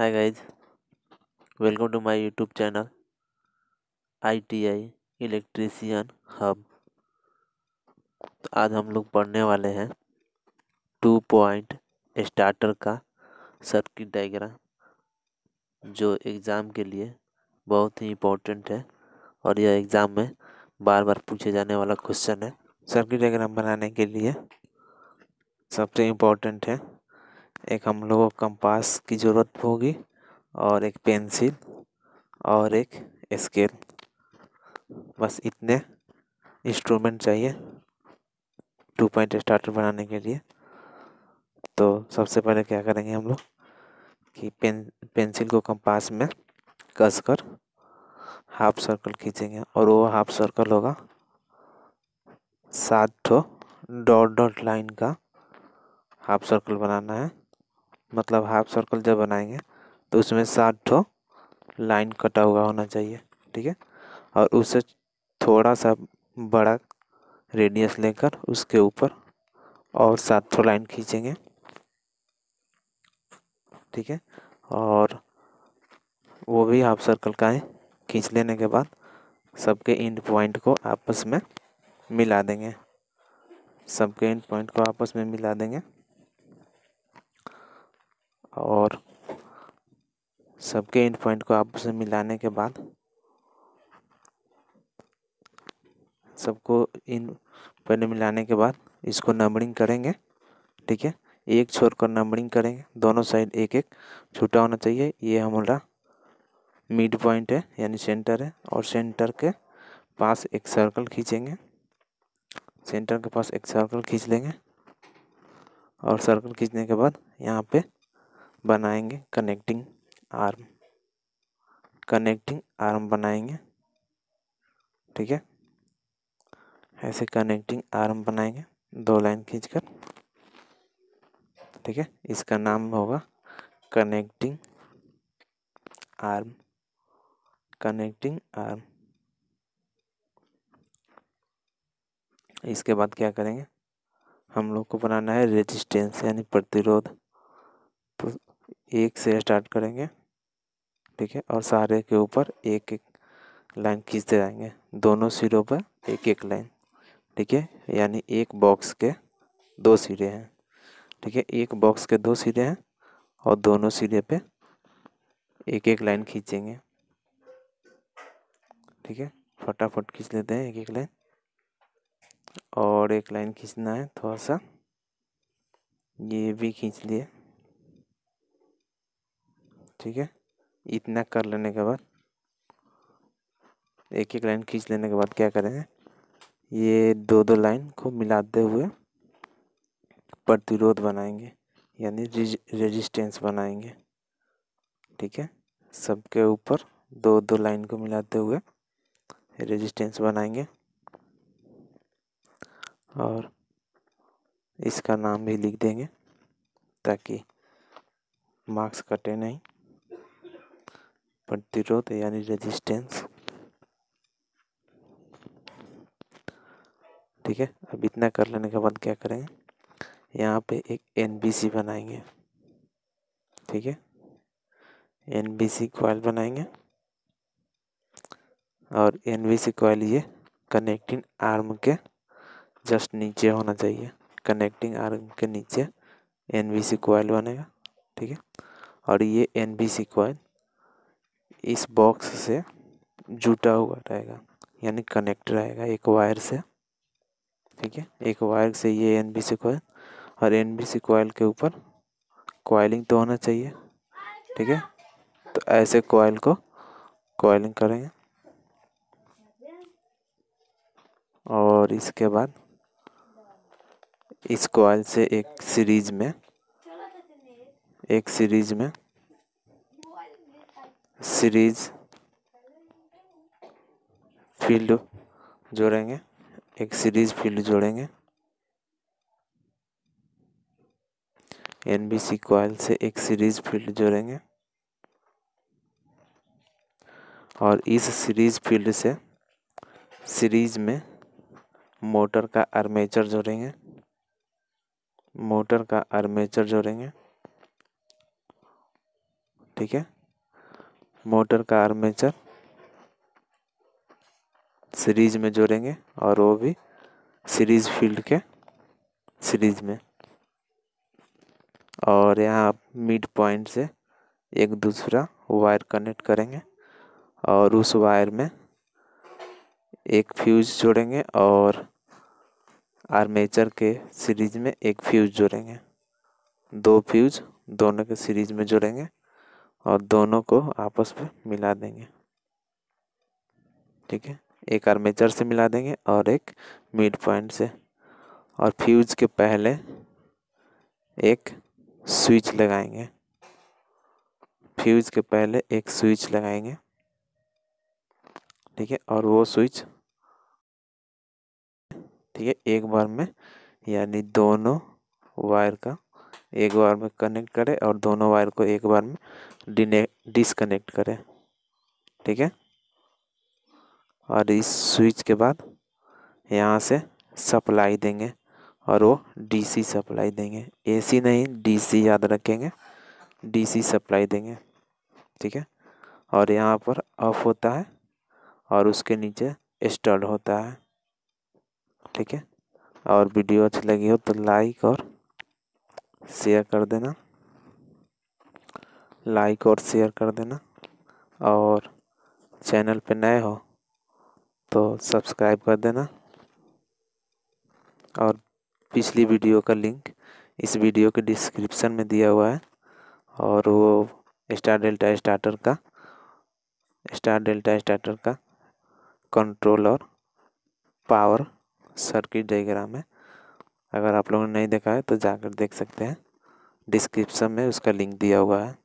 hi guys welcome to my YouTube channel ITI electrician hub तो आज हम लोग पढ़ने वाले हैं टू पॉइंट स्टार्टर का सर्किट डायग्राम जो एग्ज़ाम के लिए बहुत ही इम्पोर्टेंट है और यह एग्ज़ाम में बार बार पूछे जाने वाला क्वेश्चन है सर्किट डायग्राम बनाने के लिए सबसे इम्पोर्टेंट है एक हम लोगों को कंपास की ज़रूरत होगी और एक पेंसिल और एक स्केल बस इतने इंस्ट्रूमेंट चाहिए टू पॉइंट स्टार्टर बनाने के लिए तो सबसे पहले क्या करेंगे हम लोग कि पेन पेंसिल को कंपास में कसकर हाफ सर्कल खींचेंगे और वो हाफ सर्कल होगा सात ठो डॉट डॉट लाइन का हाफ सर्कल बनाना है मतलब हाफ सर्कल जब बनाएंगे तो उसमें सात ठो लाइन कटा हुआ होना चाहिए ठीक है और उससे थोड़ा सा बड़ा रेडियस लेकर उसके ऊपर और सात ठो लाइन खींचेंगे ठीक है और वो भी हाफ सर्कल का है खींच लेने के बाद सबके इंड पॉइंट को आपस में मिला देंगे सबके इंड पॉइंट को आपस में मिला देंगे और सबके इन पॉइंट को आप में मिलाने के बाद सबको इन पॉइंट मिलाने के बाद इसको नंबरिंग करेंगे ठीक है एक छोर को नंबरिंग करेंगे दोनों साइड एक एक छूटा होना चाहिए ये हमारा मिड पॉइंट है यानी सेंटर है और सेंटर के पास एक सर्कल खींचेंगे सेंटर के पास एक सर्कल खींच लेंगे और सर्कल खींचने के बाद यहाँ पे बनाएंगे कनेक्टिंग आर्म कनेक्टिंग आर्म बनाएंगे ठीक है ऐसे कनेक्टिंग आर्म बनाएंगे दो लाइन खींचकर ठीक है इसका नाम होगा कनेक्टिंग आर्म कनेक्टिंग आर्म इसके बाद क्या करेंगे हम लोग को बनाना है रेजिस्टेंस यानी प्रतिरोध एक से स्टार्ट करेंगे ठीक है और सारे के ऊपर एक एक लाइन खींचते जाएंगे दोनों सिरों पर एक एक लाइन ठीक है यानी एक बॉक्स के दो सिरे हैं ठीक है एक बॉक्स के दो सिरे हैं और दोनों सिरे पे एक एक लाइन खींचेंगे ठीक है फटाफट खींच लेते हैं एक एक लाइन और एक लाइन खींचना है थोड़ा सा ये भी खींच लिए ठीक है इतना कर लेने के बाद एक एक लाइन खींच लेने के बाद क्या करेंगे ये दो दो लाइन को मिलाते हुए प्रतिरोध बनाएंगे यानी रेजिस्टेंस बनाएंगे ठीक है सबके ऊपर दो दो लाइन को मिलाते हुए रेजिस्टेंस बनाएंगे और इसका नाम भी लिख देंगे ताकि मार्क्स कटे नहीं प्रतिरोध यानी रेजिस्टेंस ठीक है अब इतना कर लेने के बाद क्या करेंगे यहाँ पे एक एन बनाएंगे ठीक है एन बी सी कॉयल बनाएंगे और एन बी सी कॉयल ये कनेक्टिंग आर्म के जस्ट नीचे होना चाहिए कनेक्टिंग आर्म के नीचे एन बी सी कॉयल बनेगा ठीक है और ये एन बी सी कॉयल इस बॉक्स से जुटा हुआ रहेगा यानी कनेक्ट रहेगा एक वायर से ठीक है एक वायर से ये एन बी सी कॉयल और एन बी सी कोयल के ऊपर कॉयलिंग तो होना चाहिए ठीक है तो ऐसे कॉयल को कॉयलिंग करेंगे और इसके बाद इस कॉयल से एक सीरीज में एक सीरीज में सीरीज फील्ड जोड़ेंगे एक सीरीज फील्ड जोड़ेंगे एन बी सी से एक सीरीज फील्ड जोड़ेंगे और इस सीरीज फील्ड से सीरीज में मोटर का आर्मेचर जोड़ेंगे मोटर का आर्मेचर जोड़ेंगे ठीक है मोटर का आर्मेचर सीरीज में जोड़ेंगे और वो भी सीरीज फील्ड के सीरीज में और यहाँ मिड पॉइंट से एक दूसरा वायर कनेक्ट करेंगे और उस वायर में एक फ्यूज जोड़ेंगे और आर्मेचर के सीरीज में एक फ्यूज जोड़ेंगे दो फ्यूज दोनों के सीरीज में जोड़ेंगे और दोनों को आपस में मिला देंगे ठीक है एक आर्मेचर से मिला देंगे और एक मिड पॉइंट से और फ्यूज के पहले एक स्विच लगाएंगे फ्यूज के पहले एक स्विच लगाएंगे ठीक है और वो स्विच ठीक है एक बार में यानी दोनों वायर का एक बार में कनेक्ट करें और दोनों वायर को एक बार में डिने डिसकनेक्ट करें ठीक है और इस स्विच के बाद यहाँ से सप्लाई देंगे और वो डीसी सप्लाई देंगे एसी नहीं डीसी याद रखेंगे डीसी सप्लाई देंगे ठीक है और यहाँ पर ऑफ होता है और उसके नीचे स्टार्ट होता है ठीक है और वीडियो अच्छी लगी हो तो लाइक और शेयर कर देना लाइक और शेयर कर देना और चैनल पे नए हो तो सब्सक्राइब कर देना और पिछली वीडियो का लिंक इस वीडियो के डिस्क्रिप्शन में दिया हुआ है और वो स्टार डेल्टा स्टार्टर का स्टार डेल्टा स्टार्टर का कंट्रोल और पावर सर्किट डायग्राम है अगर आप लोगों ने नहीं देखा है तो जाकर देख सकते हैं डिस्क्रिप्शन में उसका लिंक दिया हुआ है